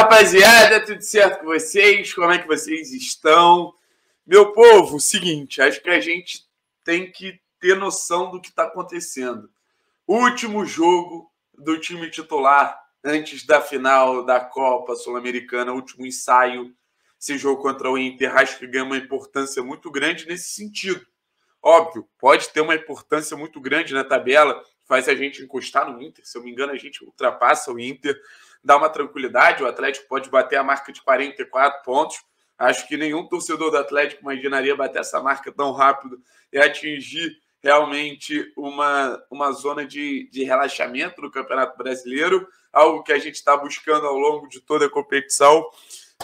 rapaziada, tudo certo com vocês? Como é que vocês estão? Meu povo, seguinte, acho que a gente tem que ter noção do que está acontecendo. Último jogo do time titular antes da final da Copa Sul-Americana, último ensaio. Esse jogo contra o Inter, acho que ganha uma importância muito grande nesse sentido. Óbvio, pode ter uma importância muito grande na tabela, faz a gente encostar no Inter. Se eu me engano, a gente ultrapassa o Inter dá uma tranquilidade. O Atlético pode bater a marca de 44 pontos. Acho que nenhum torcedor do Atlético imaginaria bater essa marca tão rápido e atingir realmente uma, uma zona de, de relaxamento no Campeonato Brasileiro, algo que a gente está buscando ao longo de toda a competição.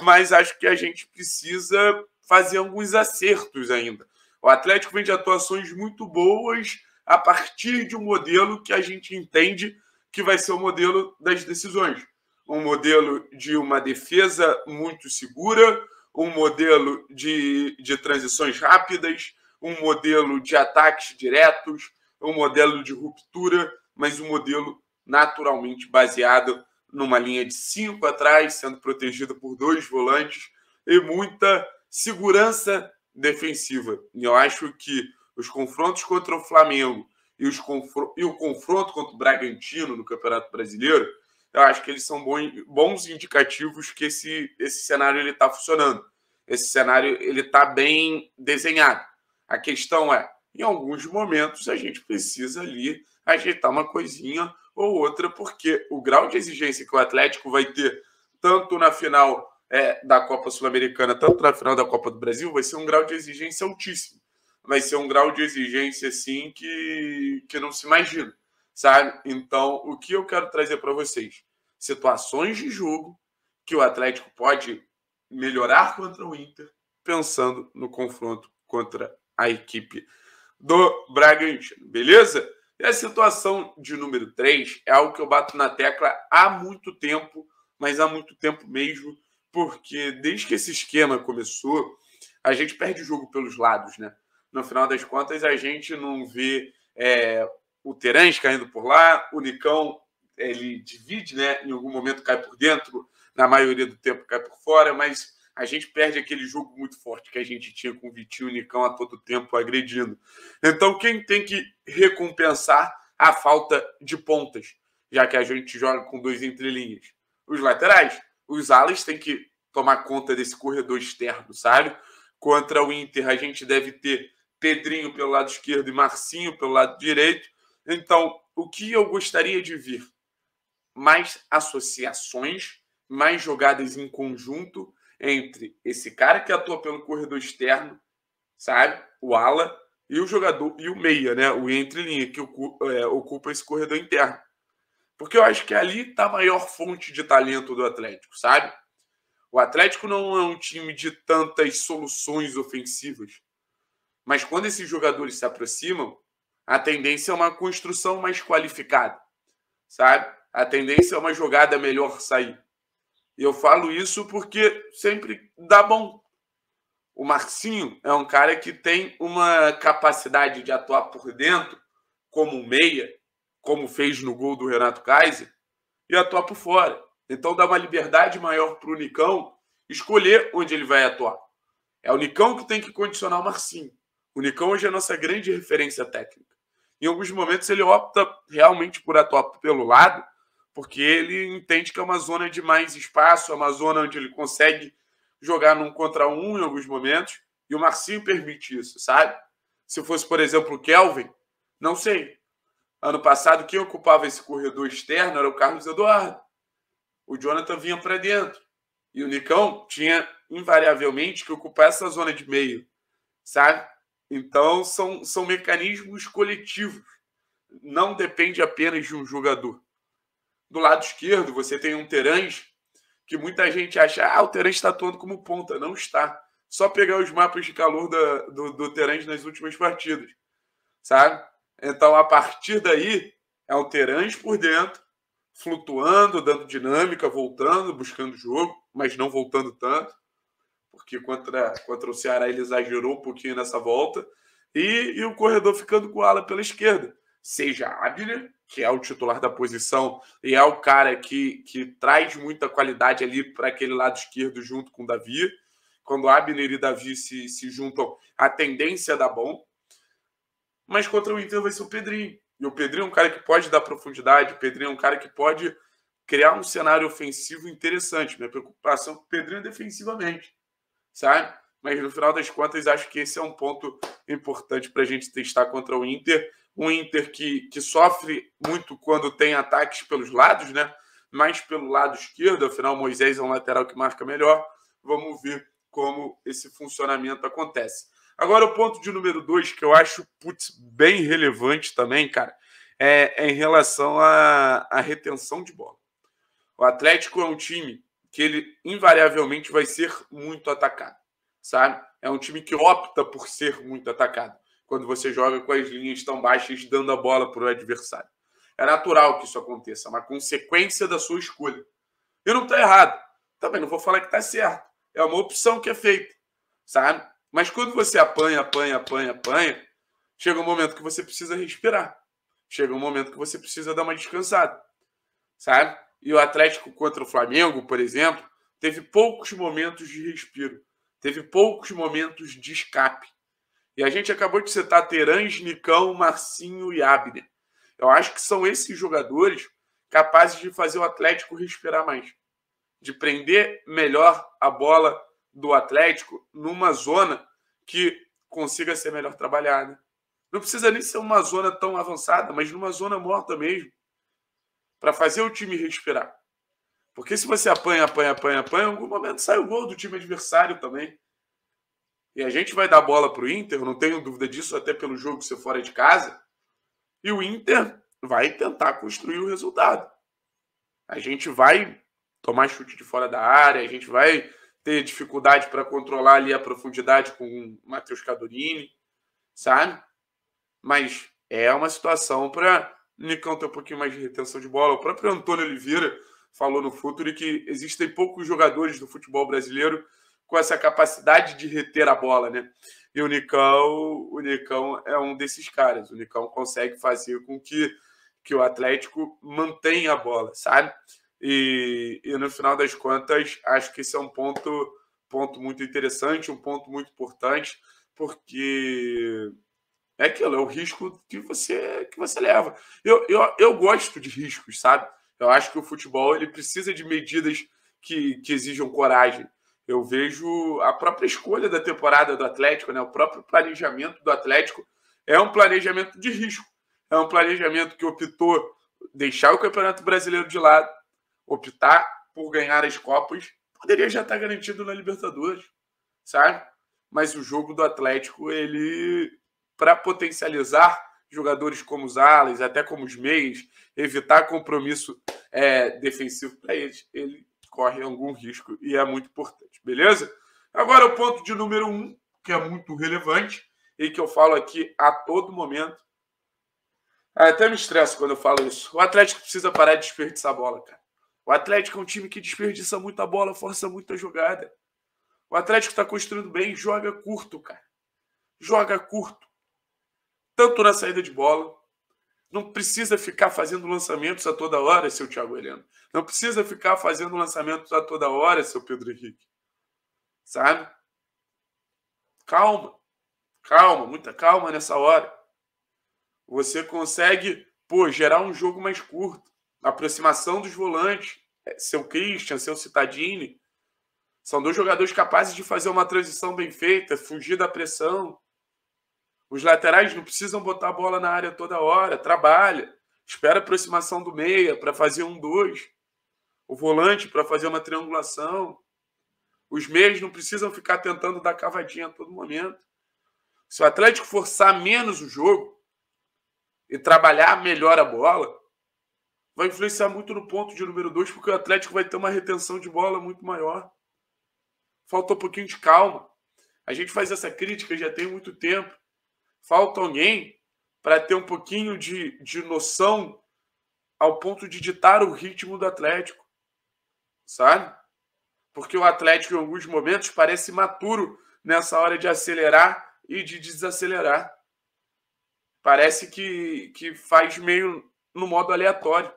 Mas acho que a gente precisa fazer alguns acertos ainda. O Atlético vem de atuações muito boas a partir de um modelo que a gente entende que vai ser o modelo das decisões um modelo de uma defesa muito segura, um modelo de, de transições rápidas, um modelo de ataques diretos, um modelo de ruptura, mas um modelo naturalmente baseado numa linha de cinco atrás, sendo protegida por dois volantes e muita segurança defensiva. E eu acho que os confrontos contra o Flamengo e, os confr e o confronto contra o Bragantino no Campeonato Brasileiro eu acho que eles são bons indicativos que esse, esse cenário ele está funcionando. Esse cenário ele está bem desenhado. A questão é, em alguns momentos a gente precisa ali ajeitar uma coisinha ou outra, porque o grau de exigência que o Atlético vai ter tanto na final é, da Copa Sul-Americana, tanto na final da Copa do Brasil, vai ser um grau de exigência altíssimo. Vai ser um grau de exigência assim que, que não se imagina sabe? Então, o que eu quero trazer para vocês? Situações de jogo que o Atlético pode melhorar contra o Inter, pensando no confronto contra a equipe do Bragantino, beleza? E a situação de número 3 é algo que eu bato na tecla há muito tempo, mas há muito tempo mesmo, porque desde que esse esquema começou, a gente perde o jogo pelos lados, né? No final das contas, a gente não vê é, o Terence caindo por lá, o Nicão ele divide, né? Em algum momento cai por dentro, na maioria do tempo cai por fora, mas a gente perde aquele jogo muito forte que a gente tinha com o Vitinho e o Nicão a todo tempo agredindo. Então, quem tem que recompensar a falta de pontas, já que a gente joga com dois entrelinhas? Os laterais, os alas têm que tomar conta desse corredor externo, sabe? Contra o Inter, a gente deve ter Pedrinho pelo lado esquerdo e Marcinho pelo lado direito então, o que eu gostaria de ver? Mais associações, mais jogadas em conjunto entre esse cara que atua pelo corredor externo, sabe? O ala e o jogador e o meia, né? O entrelinha que é, ocupa esse corredor interno. Porque eu acho que ali está a maior fonte de talento do Atlético, sabe? O Atlético não é um time de tantas soluções ofensivas. Mas quando esses jogadores se aproximam, a tendência é uma construção mais qualificada, sabe? A tendência é uma jogada melhor sair. E eu falo isso porque sempre dá bom. O Marcinho é um cara que tem uma capacidade de atuar por dentro, como meia, como fez no gol do Renato Kaiser, e atuar por fora. Então dá uma liberdade maior para o Nicão escolher onde ele vai atuar. É o Nicão que tem que condicionar o Marcinho. O Nicão hoje é a nossa grande referência técnica. Em alguns momentos ele opta realmente por atuar pelo lado, porque ele entende que é uma zona de mais espaço, é uma zona onde ele consegue jogar num contra um em alguns momentos, e o Marcinho permite isso, sabe? Se fosse, por exemplo, o Kelvin, não sei. Ano passado, quem ocupava esse corredor externo era o Carlos Eduardo. O Jonathan vinha para dentro. E o Nicão tinha, invariavelmente, que ocupar essa zona de meio, sabe? Então, são, são mecanismos coletivos. Não depende apenas de um jogador. Do lado esquerdo, você tem um Terãs, que muita gente acha, ah, o Terãs está atuando como ponta. Não está. Só pegar os mapas de calor da, do, do Terãs nas últimas partidas. Sabe? Então, a partir daí, é o Terãs por dentro, flutuando, dando dinâmica, voltando, buscando jogo, mas não voltando tanto porque contra, contra o Ceará ele exagerou um pouquinho nessa volta. E, e o corredor ficando com o ala pela esquerda. Seja Abner, que é o titular da posição e é o cara que, que traz muita qualidade ali para aquele lado esquerdo junto com o Davi. Quando Abner e Davi se, se juntam, a tendência dá bom. Mas contra o Inter vai ser o Pedrinho. E o Pedrinho é um cara que pode dar profundidade, o Pedrinho é um cara que pode criar um cenário ofensivo interessante. Minha preocupação com o Pedrinho é defensivamente sabe? Mas no final das contas, acho que esse é um ponto importante para a gente testar contra o Inter. Um Inter que, que sofre muito quando tem ataques pelos lados, né? Mais pelo lado esquerdo, afinal, Moisés é um lateral que marca melhor. Vamos ver como esse funcionamento acontece. Agora, o ponto de número dois, que eu acho putz, bem relevante também, cara, é, é em relação à, à retenção de bola. O Atlético é um time que ele invariavelmente vai ser muito atacado, sabe? É um time que opta por ser muito atacado quando você joga com as linhas tão baixas dando a bola para o adversário. É natural que isso aconteça, é uma consequência da sua escolha. E não está errado. Também não vou falar que está certo. É uma opção que é feita, sabe? Mas quando você apanha, apanha, apanha, apanha, chega um momento que você precisa respirar. Chega um momento que você precisa dar uma descansada, sabe? e o Atlético contra o Flamengo, por exemplo, teve poucos momentos de respiro, teve poucos momentos de escape. E a gente acabou de citar Terãs, Nicão, Marcinho e Abner. Eu acho que são esses jogadores capazes de fazer o Atlético respirar mais, de prender melhor a bola do Atlético numa zona que consiga ser melhor trabalhada. Não precisa nem ser uma zona tão avançada, mas numa zona morta mesmo, para fazer o time respirar. Porque se você apanha, apanha, apanha, apanha, em algum momento sai o gol do time adversário também. E a gente vai dar bola para o Inter, não tenho dúvida disso, até pelo jogo ser fora de casa. E o Inter vai tentar construir o resultado. A gente vai tomar chute de fora da área, a gente vai ter dificuldade para controlar ali a profundidade com o Matheus Cadorini, sabe? Mas é uma situação para Nicão tem um pouquinho mais de retenção de bola. O próprio Antônio Oliveira falou no Futuro que existem poucos jogadores do futebol brasileiro com essa capacidade de reter a bola, né? E o Nicão, o Nicão é um desses caras. O Nicão consegue fazer com que, que o Atlético mantenha a bola, sabe? E, e no final das contas, acho que esse é um ponto, ponto muito interessante, um ponto muito importante, porque é aquilo, é o risco que você que você leva. Eu, eu, eu gosto de riscos, sabe? Eu acho que o futebol ele precisa de medidas que, que exijam coragem. Eu vejo a própria escolha da temporada do Atlético, né? o próprio planejamento do Atlético é um planejamento de risco. É um planejamento que optou deixar o Campeonato Brasileiro de lado, optar por ganhar as Copas, poderia já estar garantido na Libertadores, sabe? Mas o jogo do Atlético, ele para potencializar jogadores como os alas, até como os meios, evitar compromisso é, defensivo para eles, ele corre algum risco e é muito importante, beleza? Agora o ponto de número um, que é muito relevante e que eu falo aqui a todo momento. Ah, até me estresso quando eu falo isso. O Atlético precisa parar de desperdiçar a bola, cara. O Atlético é um time que desperdiça muita bola, força muita jogada. O Atlético está construindo bem, joga curto, cara. Joga curto tanto na saída de bola. Não precisa ficar fazendo lançamentos a toda hora, seu Thiago Heleno. Não precisa ficar fazendo lançamentos a toda hora, seu Pedro Henrique. Sabe? Calma. Calma, muita calma nessa hora. Você consegue, pô, gerar um jogo mais curto. Aproximação dos volantes. É, seu Christian, seu Citadini. São dois jogadores capazes de fazer uma transição bem feita, fugir da pressão, os laterais não precisam botar a bola na área toda hora, trabalha, espera a aproximação do meia para fazer um dois, o volante para fazer uma triangulação. Os meias não precisam ficar tentando dar cavadinha a todo momento. Se o Atlético forçar menos o jogo e trabalhar melhor a bola, vai influenciar muito no ponto de número 2, porque o Atlético vai ter uma retenção de bola muito maior. Falta um pouquinho de calma. A gente faz essa crítica já tem muito tempo. Falta alguém para ter um pouquinho de, de noção ao ponto de ditar o ritmo do Atlético, sabe? Porque o Atlético, em alguns momentos, parece maturo nessa hora de acelerar e de desacelerar. Parece que, que faz meio no modo aleatório.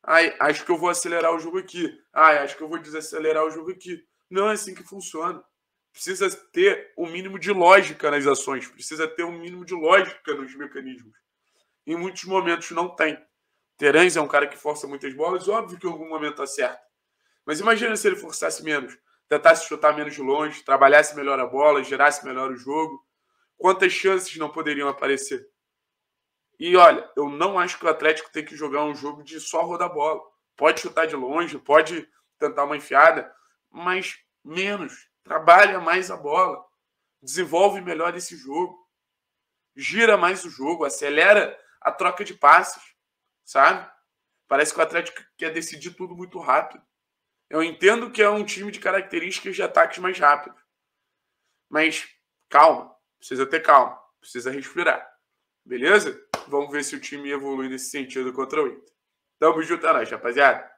Ai, acho que eu vou acelerar o jogo aqui. Ai, acho que eu vou desacelerar o jogo aqui. Não é assim que funciona precisa ter o um mínimo de lógica nas ações, precisa ter um mínimo de lógica nos mecanismos. Em muitos momentos não tem. Terãs é um cara que força muitas bolas, óbvio que em algum momento acerta. Mas imagina se ele forçasse menos, tentasse chutar menos de longe, trabalhasse melhor a bola, gerasse melhor o jogo. Quantas chances não poderiam aparecer? E olha, eu não acho que o Atlético tem que jogar um jogo de só rodar bola. Pode chutar de longe, pode tentar uma enfiada, mas menos trabalha mais a bola, desenvolve melhor esse jogo, gira mais o jogo, acelera a troca de passes, sabe? Parece que o Atlético quer decidir tudo muito rápido. Eu entendo que é um time de características de ataques mais rápidos. Mas calma, precisa ter calma, precisa respirar. Beleza? Vamos ver se o time evolui nesse sentido contra o Inter. Tamo junto, é nóis, rapaziada.